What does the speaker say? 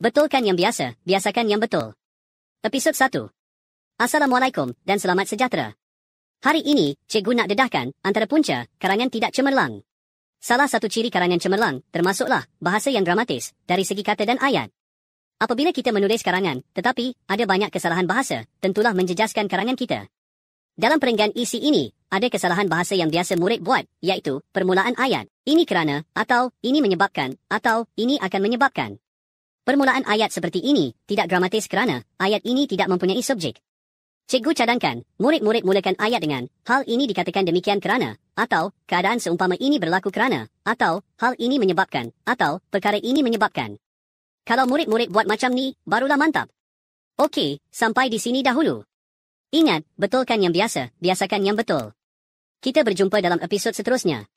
Betulkan yang biasa, biasakan yang betul. Episod 1 Assalamualaikum dan selamat sejahtera. Hari ini, cikgu nak dedahkan antara punca karangan tidak cemerlang. Salah satu ciri karangan cemerlang termasuklah bahasa yang dramatis dari segi kata dan ayat. Apabila kita menulis karangan tetapi ada banyak kesalahan bahasa, tentulah menjejaskan karangan kita. Dalam perenggan isi ini, ada kesalahan bahasa yang biasa murid buat, iaitu permulaan ayat. Ini kerana, atau, ini menyebabkan, atau, ini akan menyebabkan. Permulaan ayat seperti ini tidak dramatis kerana ayat ini tidak mempunyai subjek. Cikgu cadangkan, murid-murid mulakan ayat dengan, hal ini dikatakan demikian kerana, atau, keadaan seumpama ini berlaku kerana, atau, hal ini menyebabkan, atau, perkara ini menyebabkan. Kalau murid-murid buat macam ni, barulah mantap. Okey, sampai di sini dahulu. Ingat, betulkan yang biasa, biasakan yang betul. Kita berjumpa dalam episod seterusnya.